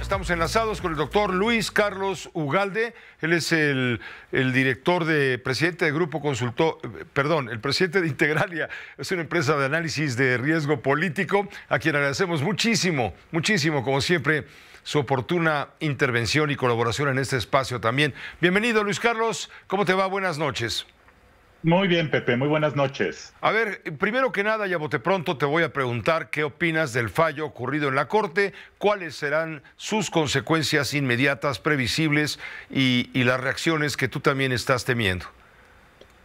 estamos enlazados con el doctor Luis Carlos Ugalde. Él es el, director de presidente de Grupo Consultor, perdón, el presidente de Integralia. Es una empresa de análisis de riesgo político a quien agradecemos muchísimo, muchísimo, como siempre, su oportuna intervención y colaboración en este espacio también. Bienvenido, Luis Carlos. ¿Cómo te va? Buenas noches. Muy bien, Pepe, muy buenas noches. A ver, primero que nada, ya bote pronto, te voy a preguntar qué opinas del fallo ocurrido en la Corte, cuáles serán sus consecuencias inmediatas, previsibles y, las reacciones que tú también estás temiendo.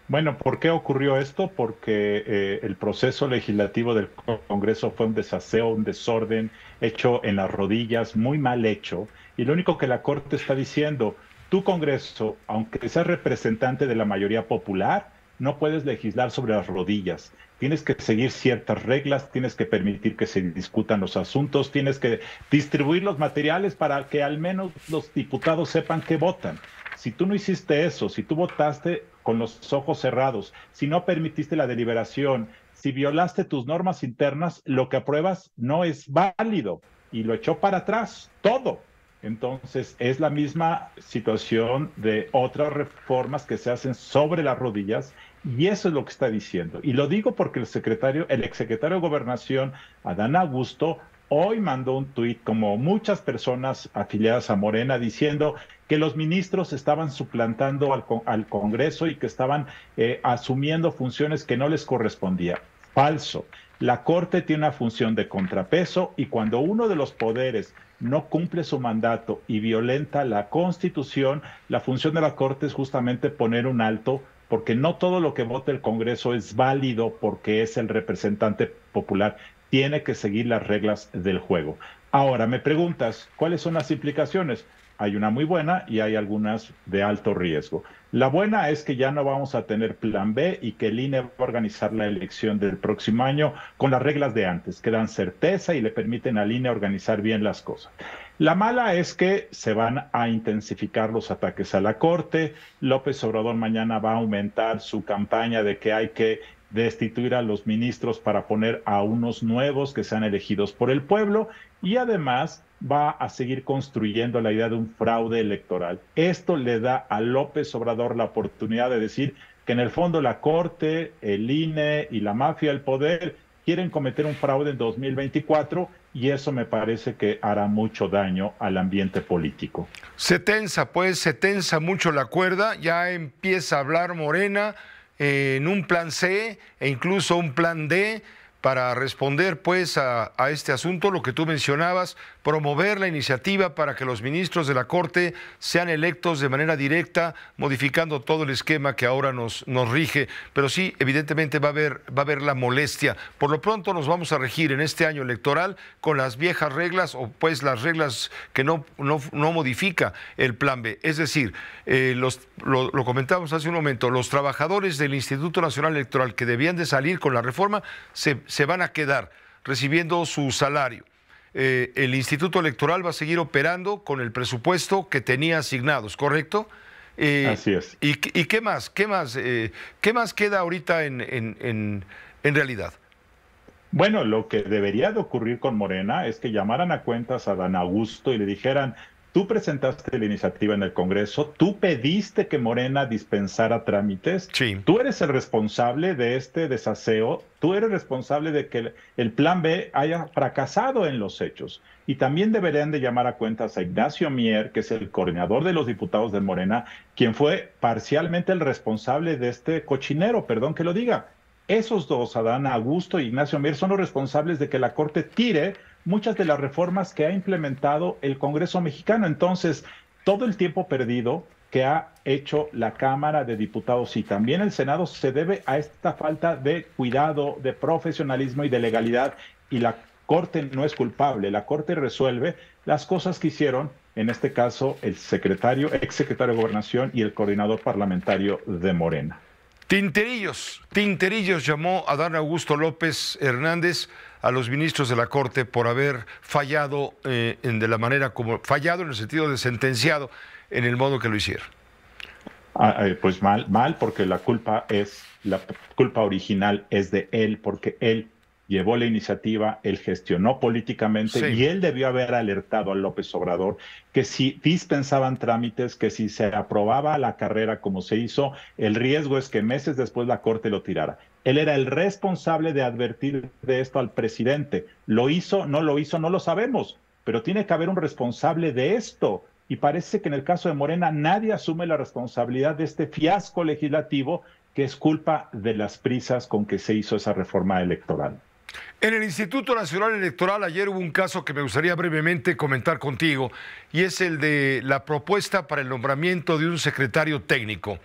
Bueno, ¿por qué ocurrió esto? Porque eh, el proceso legislativo del Congreso fue un desaseo, un desorden hecho en las rodillas, muy mal hecho. Y lo único que la Corte está diciendo, tu Congreso, aunque seas representante de la mayoría popular, no puedes legislar sobre las rodillas. Tienes que seguir ciertas reglas, tienes que permitir que se discutan los asuntos, tienes que distribuir los materiales para que al menos los diputados sepan que votan. Si tú no hiciste eso, si tú votaste con los ojos cerrados, si no permitiste la deliberación, si violaste tus normas internas, lo que apruebas no es válido y lo echó para atrás todo. Entonces, es la misma situación de otras reformas que se hacen sobre las rodillas y eso es lo que está diciendo. Y lo digo porque el secretario, el exsecretario de Gobernación, Adán Augusto, hoy mandó un tuit, como muchas personas afiliadas a Morena, diciendo que los ministros estaban suplantando al, Congreso y que estaban eh, asumiendo funciones que no les correspondía. Falso. La Corte tiene una función de contrapeso y cuando uno de los poderes no cumple su mandato y violenta la Constitución, la función de la Corte es justamente poner un alto porque no todo lo que vote el Congreso es válido porque es el representante popular. Tiene que seguir las reglas del juego. Ahora, me preguntas, ¿cuáles son las implicaciones? Hay una muy buena y hay algunas de alto riesgo. La buena es que ya no vamos a tener plan B y que el e va a organizar la elección del próximo año con las reglas de antes, que dan certeza y le permiten a INE organizar bien las cosas. La mala es que se van a intensificar los ataques a la Corte. López Obrador mañana va a aumentar su campaña de que hay que destituir a los ministros para poner a unos nuevos que sean elegidos por el pueblo y además va a seguir construyendo la idea de un fraude electoral. Esto le da a López Obrador la oportunidad de decir que en el fondo la Corte, el INE y la mafia, del poder, quieren cometer un fraude en 2024 y eso me parece que hará mucho daño al ambiente político. Se tensa, pues, se tensa mucho la cuerda, ya empieza a hablar Morena en un plan C e incluso un plan D para responder pues a, a este asunto, lo que tú mencionabas, promover la iniciativa para que los ministros de la Corte sean electos de manera directa, modificando todo el esquema que ahora nos, nos rige. Pero sí, evidentemente va a, haber, va a haber la molestia. Por lo pronto nos vamos a regir en este año electoral con las viejas reglas o pues las reglas que no, no, modifica el Plan B. Es decir, eh, los, lo, comentamos comentábamos hace un momento, los trabajadores del Instituto Nacional Electoral que debían de salir con la reforma se van a quedar recibiendo su salario. Eh, el Instituto Electoral va a seguir operando con el presupuesto que tenía asignados, ¿correcto? Eh, Así es. Y, qué más? ¿Qué más, eh, qué más queda ahorita en, en, en, en, realidad? Bueno, lo que debería de ocurrir con Morena es que llamaran a cuentas a Dan Augusto y le dijeran, Tú presentaste la iniciativa en el Congreso, tú pediste que Morena dispensara trámites, sí. tú eres el responsable de este desaseo, tú eres responsable de que el plan B haya fracasado en los hechos. Y también deberían de llamar a cuentas a Ignacio Mier, que es el coordinador de los diputados de Morena, quien fue parcialmente el responsable de este cochinero, perdón que lo diga. Esos dos, Adán Augusto y Ignacio Mier, son los responsables de que la Corte tire muchas de las reformas que ha implementado el Congreso mexicano. Entonces, todo el tiempo perdido que ha hecho la Cámara de Diputados y también el Senado se debe a esta falta de cuidado, de profesionalismo y de legalidad. Y la Corte no es culpable, la Corte resuelve las cosas que hicieron, en este caso, el secretario, ex secretario de Gobernación y el coordinador parlamentario de Morena. Tinterillos, Tinterillos llamó a Dan Augusto López Hernández a los ministros de la Corte por haber fallado eh, en, de la manera como fallado en el sentido de sentenciado en el modo que lo hicieron. Ah, eh, pues mal, mal, porque la culpa es la culpa original es de él, porque él llevó la iniciativa, él gestionó políticamente y él debió haber alertado a López Obrador que si dispensaban trámites, que si se aprobaba la carrera como se hizo, el riesgo es que meses después la Corte lo tirara. Él era el responsable de advertir de esto al presidente. ¿Lo hizo? ¿No lo hizo? No lo sabemos, pero tiene que haber un responsable de esto. Y parece que en el caso de Morena nadie asume la responsabilidad de este fiasco legislativo que es culpa de las prisas con que se hizo esa reforma electoral. En el Instituto Nacional Electoral ayer hubo un caso que me gustaría brevemente comentar contigo y es el de la propuesta para el nombramiento de un secretario técnico.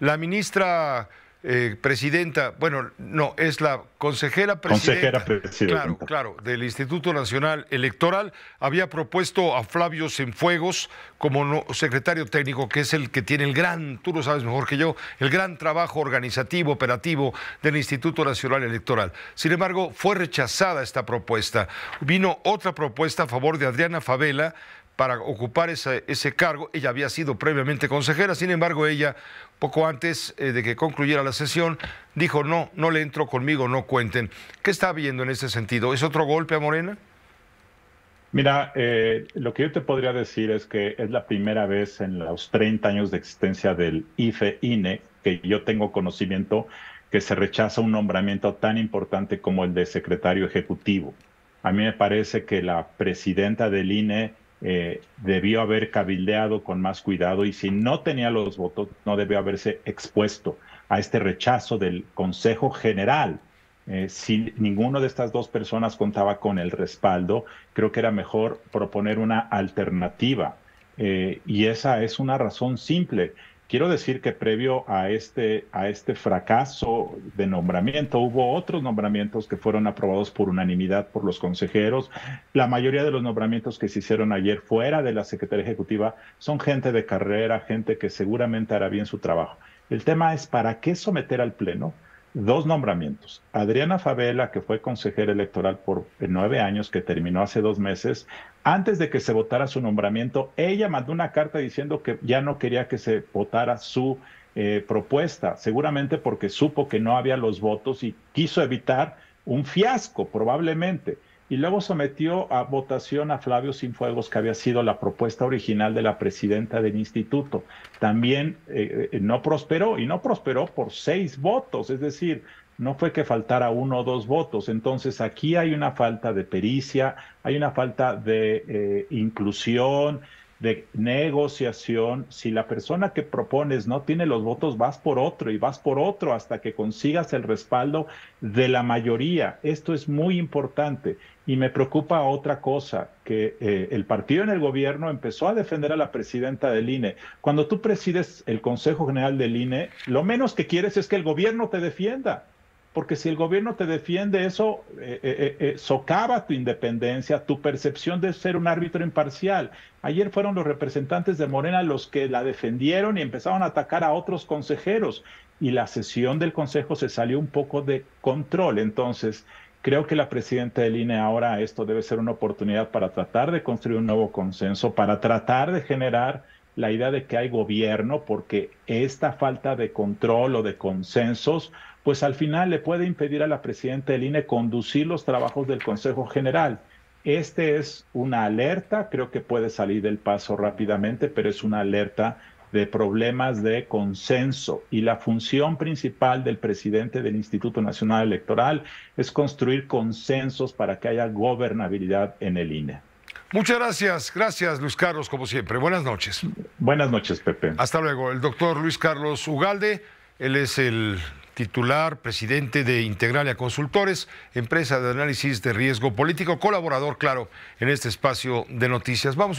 La ministra eh, presidenta, bueno, no, es la consejera presidenta, consejera presidenta. Claro, claro, del Instituto Nacional Electoral, había propuesto a Flavio Senfuegos como secretario técnico, que es el que tiene el gran, tú lo sabes mejor que yo, el gran trabajo organizativo, operativo del Instituto Nacional Electoral. Sin embargo, fue rechazada esta propuesta. Vino otra propuesta a favor de Adriana Favela, para ocupar ese, cargo. Ella había sido previamente consejera, sin embargo ella, poco antes eh, de que concluyera la sesión, dijo, no, no le entro conmigo, no cuenten. ¿Qué está viendo en ese sentido? ¿Es otro golpe a Morena? Mira, eh, lo que yo te podría decir es que es la primera vez en los 30 años de existencia del IFE-INE e, que yo tengo conocimiento que se rechaza un nombramiento tan importante como el de secretario ejecutivo. A mí me parece que la presidenta del INE eh, debió haber cabildeado con más cuidado y si no tenía los votos, no debió haberse expuesto a este rechazo del Consejo General. Eh, si ninguno de estas dos personas contaba con el respaldo, creo que era mejor proponer una alternativa. Eh, y esa es una razón simple. Quiero decir que previo a este, a este fracaso de nombramiento hubo otros nombramientos que fueron aprobados por unanimidad por los consejeros. La mayoría de los nombramientos que se hicieron ayer fuera de la Secretaría Ejecutiva son gente de carrera, gente que seguramente hará bien su trabajo. El tema es para qué someter al Pleno dos nombramientos. Adriana Favela, que fue consejera electoral por nueve años, que terminó hace dos meses, antes de que se votara su nombramiento, ella mandó una carta diciendo que ya no quería que se votara su eh, propuesta, seguramente porque supo que no había los votos y quiso evitar un fiasco, probablemente y luego sometió a votación a Flavio Sinfuegos, que había sido la propuesta original de la presidenta del instituto. También eh, eh, no prosperó y no prosperó por seis votos, es decir, no fue que faltara uno o dos votos. Entonces aquí hay una falta de pericia, hay una falta de eh, inclusión, de negociación. Si la persona que propones no tiene los votos, vas por otro y vas por otro hasta que consigas el respaldo de la mayoría. Esto es muy importante. Y me preocupa otra cosa, que eh, el partido en el gobierno empezó a defender a la presidenta del INE. Cuando tú presides el Consejo General del INE, lo menos que quieres es que el gobierno te defienda porque si el gobierno te defiende eso, eh, eh, eh, socava tu independencia, tu percepción de ser un árbitro imparcial. Ayer fueron los representantes de Morena los que la defendieron y empezaron a atacar a otros consejeros y la sesión del Consejo se salió un poco de control. Entonces, creo que la presidenta del INE ahora esto debe ser una oportunidad para tratar de construir un nuevo consenso, para tratar de generar la idea de que hay gobierno, porque esta falta de control o de consensos pues al final le puede impedir a la presidenta del INE conducir los trabajos del Consejo General. Este es una alerta, creo que puede salir del paso rápidamente, pero es una alerta de problemas de consenso y la función principal del presidente del Instituto Nacional Electoral es construir consensos para que haya gobernabilidad en el INE. Muchas gracias, gracias Luis Carlos, como siempre. Buenas noches. Buenas noches, Pepe. Hasta luego. El doctor Luis Carlos Ugalde, él es el titular, presidente de Integralia Consultores, empresa de análisis de riesgo político, colaborador, claro, en este espacio de noticias. Vamos